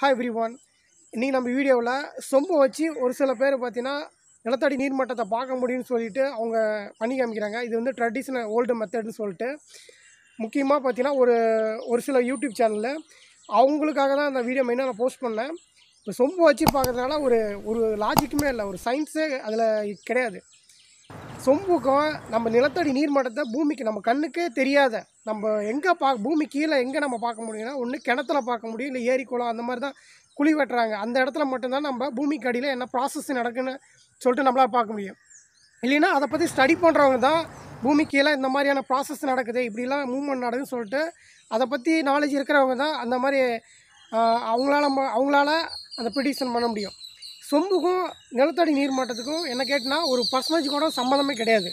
hi every one இன்றைக்கி நம்ம வீடியோவில் சொம்பு வச்சு ஒரு சில பேர் பார்த்திங்கன்னா நிலத்தடி நீர்மட்டத்தை பார்க்க முடியும்னு சொல்லிட்டு அவங்க பண்ணி காமிக்கிறாங்க இது வந்து ட்ரெடிஷ்னல் ஓல்டு மெத்தட்னு சொல்லிட்டு முக்கியமாக பார்த்திங்கன்னா ஒரு ஒரு சில யூடியூப் சேனலில் அவங்களுக்காக தான் அந்த வீடியோ மெயினாக நான் போஸ்ட் பண்ணேன் இப்போ சொம்பு வச்சு பார்க்குறதுனால ஒரு ஒரு லாஜிக்குமே இல்லை ஒரு சயின்ஸே அதில் கிடையாது சொம்புக்கும் நம்ம நிலத்தடி நீர் மட்டத்தை பூமிக்கு நம்ம கண்ணுக்கே தெரியாத நம்ம எங்கே பா பூமி கீழே எங்கே நம்ம பார்க்க முடியும்னா ஒன்று கிணத்துல பார்க்க முடியும் இல்லை ஏரி குளம் அந்த மாதிரி தான் குழி வெட்டுறாங்க அந்த இடத்துல மட்டும்தான் நம்ம பூமிக்கு அடியில் என்ன ப்ராசஸ் நடக்குன்னு சொல்லிட்டு நம்மளால் பார்க்க முடியும் இல்லைன்னா அதை பற்றி ஸ்டடி பண்ணுறவங்க தான் பூமி கீழே இந்த மாதிரியான ப்ராசஸ் நடக்குது இப்படிலாம் மூவ்மெண்ட் நடக்குதுன்னு சொல்லிட்டு அதை பற்றி நாலேஜ் இருக்கிறவங்க தான் அந்த மாதிரி அவங்களால அவங்களால அதை ப்ரிடிக்ஷன் பண்ண முடியும் சொம்புக்கும் நிலத்தடி நீர் மட்டத்துக்கும் என்ன கேட்டால் ஒரு பர்சன்டேஜ் கூட சம்மந்தமே கிடையாது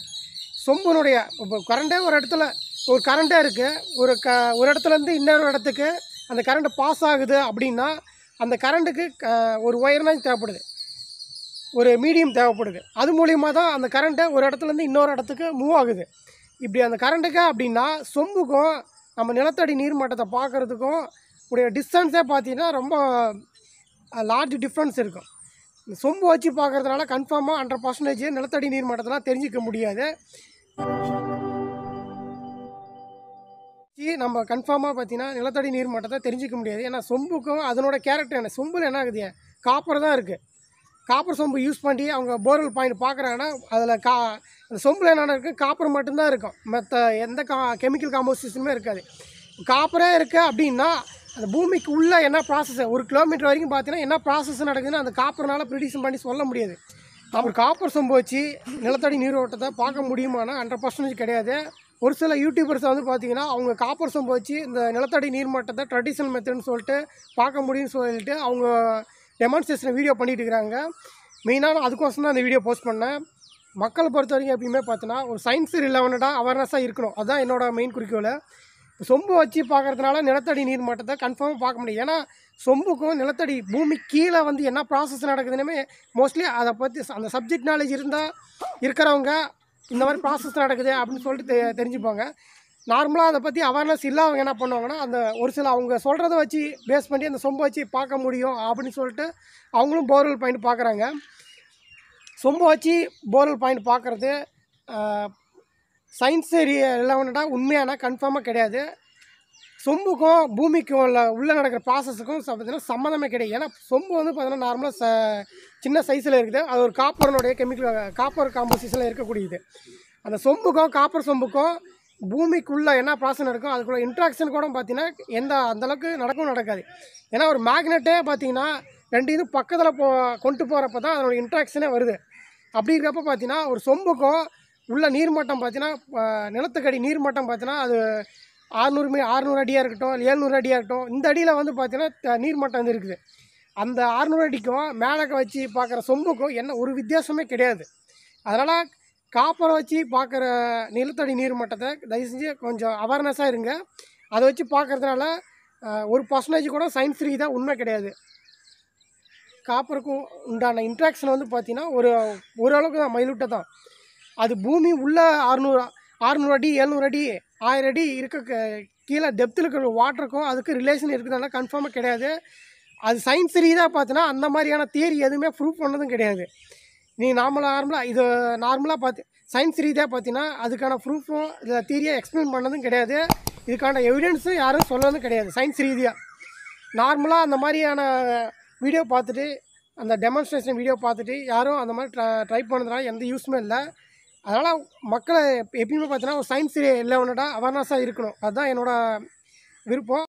சொம்புனுடைய இப்போ கரண்டே ஒரு இடத்துல ஒரு கரண்டே இருக்குது ஒரு க ஒரு இடத்துலேருந்து இன்னொரு இடத்துக்கு அந்த கரண்ட் பாஸ் ஆகுது அப்படின்னா அந்த கரண்ட்டுக்கு ஒரு ஒயர்னாஜ் தேவைப்படுது ஒரு மீடியம் தேவைப்படுது அது மூலியமாக தான் அந்த கரண்ட்டை ஒரு இடத்துலேருந்து இன்னொரு இடத்துக்கு மூவ் ஆகுது இப்படி அந்த கரண்ட்டுக்கு அப்படின்னா சொம்புக்கும் நம்ம நிலத்தடி நீர் மட்டத்தை பார்க்குறதுக்கும் உடைய டிஸ்டன்ஸே பார்த்தீங்கன்னா ரொம்ப லார்ஜ் டிஃப்ரென்ஸ் இருக்கும் இந்த சொம்பு வச்சு பார்க்குறதுனால கன்ஃபார்மாக ஹண்ட்ரட் பர்சன்டேஜ் நிலத்தடி நீர் மட்டத்தெல்லாம் தெரிஞ்சிக்க முடியாது நம்ம கன்ஃபார்மாக பார்த்தீங்கன்னா நிலத்தடி நீர் மட்டத்தை தெரிஞ்சிக்க முடியாது ஏன்னா சொம்புக்கும் அதனோட கேரக்டர் என்ன சொம்பில் என்ன ஆகுது காப்பர் தான் இருக்குது காப்பர் சொம்பு யூஸ் பண்ணி அவங்க போர்வெல் பாயிண்ட் பார்க்குறாங்கன்னா அதில் கா அந்த சொம்பில் என்னென்ன இருக்குது காப்பர் மட்டும்தான் இருக்கும் மற்ற எந்த கா கெமிக்கல் காம்போசிஷனுமே இருக்காது காப்பரே இருக்குது அப்படின்னா அந்த பூமிக்கு உள்ளே என்ன ப்ராசஸ் ஒரு கிலோமீட்டர் வரைக்கும் பார்த்தீங்கன்னா என்ன ப்ராசஸ் நடக்குதுன்னு அந்த காப்பர்னால் ப்ரிடிஷன் பண்ணி சொல்ல முடியாது அப்புறம் காப்பர் சம்பவச்சு நிலத்தடி நீரோட்டத்தை பார்க்க முடியுமானா ஹண்ட்ரட் பர்சன்டேஜ் கிடையாது ஒரு சில யூடியூபர்ஸ் வந்து பார்த்திங்கன்னா அவங்க காப்பர் சம்பவச்சு இந்த நிலத்தடி நீர்மட்டத்தை ட்ரெடிஷ்னல் மெத்தட்னு சொல்லிட்டு பார்க்க முடியும்னு சொல்லிட்டு அவங்க டெமான்ஸ்ட்ரேஷன் வீடியோ பண்ணிகிட்டு இருக்கிறாங்க மெயினாக அதுக்கோசம் தான் அந்த வீடியோ போஸ்ட் பண்ணேன் மக்களை பொறுத்த வரைக்கும் எப்பயுமே பார்த்தோன்னா ஒரு சயின்ஸ் ரிலவனடாக அவேர்னஸாக இருக்கணும் அதுதான் என்னோடய மெயின் குறிக்கோள் சொம்பு வச்சு பார்க்குறதுனால நிலத்தடி நீர் மட்டத்தை கன்ஃபார்மாக பார்க்க முடியும் ஏன்னா சொம்புக்கும் நிலத்தடி பூமி கீழே வந்து என்ன ப்ராசஸ் நடக்குதுன்னு மோஸ்ட்லி அதை பற்றி அந்த சப்ஜெக்ட் நாலேஜ் இருந்தால் இருக்கிறவங்க இந்த மாதிரி ப்ராசஸ் நடக்குது அப்படின்னு சொல்லிட்டு தெ தெரிஞ்சுப்பாங்க நார்மலாக அதை பற்றி அவேர்னஸ் இல்லாதவங்க என்ன பண்ணுவாங்கன்னா அந்த ஒரு சில அவங்க சொல்கிறத வச்சு பேஸ் பண்ணி அந்த சொம்பை வச்சு பார்க்க முடியும் அப்படின்னு சொல்லிட்டு அவங்களும் போர்வெல் பாயிண்ட் பார்க்குறாங்க சொம்பு வச்சு போர்வெல் பாயிண்ட் பார்க்குறது சயின்ஸ் ரிலவெண்ட்டாக உண்மையான கன்ஃபார்மாக கிடையாது சொம்புக்கும் பூமிக்கும் உள்ள உள்ளே நடக்கிற ப்ராசஸுக்கும் பார்த்தீங்கன்னா சம்மந்தமே கிடையாது ஏன்னா சொம்பு வந்து பார்த்தீங்கன்னா நார்மலாக ச சின்ன சைஸில் இருக்குது அது ஒரு காப்பரனுடைய கெமிக்கல் காப்பர் காம்போசிஷனில் இருக்கக்கூடியது அந்த சொம்புக்கும் காப்பர் சொம்புக்கும் பூமிக்குள்ளே என்ன ப்ராசஸ் நடக்கும் அதுக்குள்ள இன்ட்ராக்ஷன் கூட பார்த்தீங்கன்னா எந்த அந்தளவுக்கு நடக்கும் நடக்காது ஏன்னா ஒரு மேக்னெட்டே பார்த்தீங்கன்னா ரெண்டு இது பக்கத்தில் போ கொண்டு போகிறப்ப தான் அதனோட இன்ட்ராக்ஷனே வருது அப்படி இருக்கிறப்ப பார்த்தீங்கன்னா ஒரு சொம்புக்கும் உள்ள நீர்மட்டம் பார்த்தீங்கன்னா நிலத்துக்கடி நீர்மட்டம் பார்த்தீங்கன்னா அது ஆறுநூறு மீ ஆறுநூறு அடியாக இருக்கட்டும் ஏழ்நூறு அடியாக இருக்கட்டும் இந்த அடியில் வந்து பார்த்தீங்கன்னா நீர்மட்டம் வந்து இருக்குது அந்த ஆறுநூறு அடிக்கும் மேலே வச்சு பார்க்குற சொம்புக்கும் என்ன ஒரு வித்தியாசமே கிடையாது அதனால் காப்பரை வச்சு பார்க்குற நிலத்தடி நீர் மட்டத்தை தயவு செஞ்சு கொஞ்சம் அவேர்னஸாக இருங்க அதை வச்சு பார்க்குறதுனால ஒரு பர்சன்டேஜ் கூட சயின்ஸ் ரீ தான் உண்மை கிடையாது காப்பருக்கும் உண்டான இன்ட்ராக்ஷன் வந்து பார்த்திங்கன்னா ஒரு ஓரளவுக்கு தான் மயிலுட்டை தான் அது பூமி உள்ளே அறுநூறு அறுநூறு அடி எழுநூறு அடி ஆயிரம் அடி இருக்க கீழே டெப்த்தில் இருக்கிற வாட்டருக்கும் அதுக்கு ரிலேஷன் இருக்குதுனால கன்ஃபார்மாக கிடையாது அது சயின்ஸ் ரீதியாக பார்த்தோன்னா அந்த மாதிரியான தியரி எதுவுமே ப்ரூவ் பண்ணதும் கிடையாது நீ நார்மலாக நார்மலாக இது நார்மலாக பார்த்து சயின்ஸ் ரீதியாக பார்த்தீங்கன்னா அதுக்கான ப்ரூஃபும் இதில் தியரியாக எக்ஸ்பிளைன் பண்ணதும் கிடையாது இதுக்கான எவிடன்ஸும் யாரும் சொல்லதும் கிடையாது சயின்ஸ் ரீதியாக நார்மலாக அந்த மாதிரியான வீடியோ பார்த்துட்டு அந்த டெமான்ஸ்ட்ரேஷன் வீடியோ பார்த்துட்டு யாரும் அந்த மாதிரி ட்ரை ட்ரை பண்ணுறதுனால எந்த யூஸுமே இல்லை அதனால் மக்களை எப்பயுமே பார்த்தீங்கன்னா ஒரு சயின்ஸ் ஒன்றுட்டா அவேர்னஸாக இருக்கணும் அதுதான் என்னோடய விருப்பம்